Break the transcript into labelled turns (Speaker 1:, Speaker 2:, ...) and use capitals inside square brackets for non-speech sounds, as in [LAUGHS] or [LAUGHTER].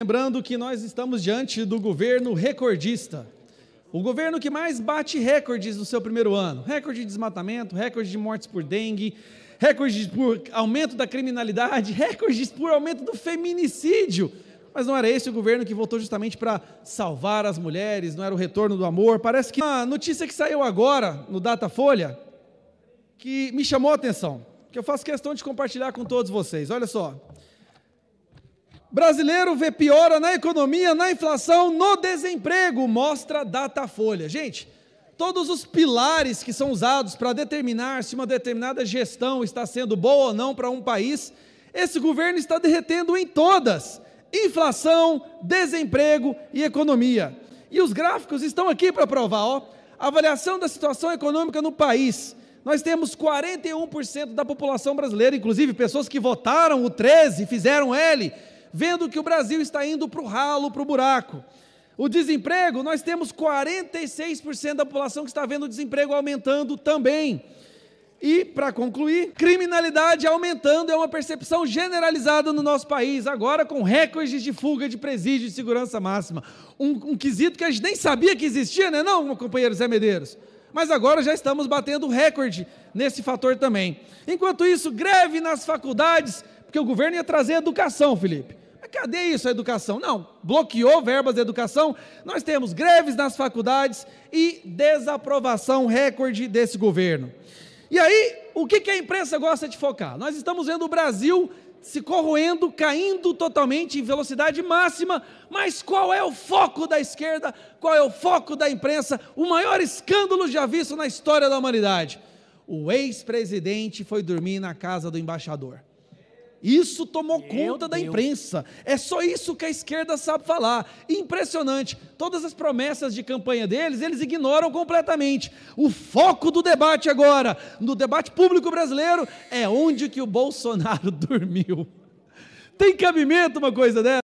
Speaker 1: Lembrando que nós estamos diante do governo recordista. O governo que mais bate recordes no seu primeiro ano: recorde de desmatamento, recorde de mortes por dengue, recordes por aumento da criminalidade, [LAUGHS] recordes por aumento do feminicídio. Mas não era esse o governo que votou justamente para salvar as mulheres, não era o retorno do amor. Parece que uma notícia que saiu agora no Datafolha que me chamou a atenção, que eu faço questão de compartilhar com todos vocês. Olha só. Brasileiro vê piora na economia, na inflação, no desemprego, mostra Datafolha. Gente, todos os pilares que são usados para determinar se uma determinada gestão está sendo boa ou não para um país, esse governo está derretendo em todas: inflação, desemprego e economia. E os gráficos estão aqui para provar, ó. Avaliação da situação econômica no país. Nós temos 41% da população brasileira, inclusive pessoas que votaram o 13, fizeram L, vendo que o Brasil está indo para o ralo, para o buraco. O desemprego, nós temos 46% da população que está vendo o desemprego aumentando também. E, para concluir, criminalidade aumentando é uma percepção generalizada no nosso país, agora com recordes de fuga de presídio de segurança máxima. Um, um quesito que a gente nem sabia que existia, né, não, meu companheiro Zé Medeiros? Mas agora já estamos batendo recorde nesse fator também. Enquanto isso, greve nas faculdades, porque o governo ia trazer educação, Felipe. Cadê isso, a educação? Não, bloqueou verbas de educação. Nós temos greves nas faculdades e desaprovação recorde desse governo. E aí, o que, que a imprensa gosta de focar? Nós estamos vendo o Brasil se corroendo, caindo totalmente em velocidade máxima, mas qual é o foco da esquerda? Qual é o foco da imprensa? O maior escândalo já visto na história da humanidade. O ex-presidente foi dormir na casa do embaixador. Isso tomou Meu conta Deus. da imprensa. É só isso que a esquerda sabe falar. Impressionante. Todas as promessas de campanha deles, eles ignoram completamente. O foco do debate agora, no debate público brasileiro, é onde que o Bolsonaro [LAUGHS] dormiu. Tem cabimento uma coisa dessa?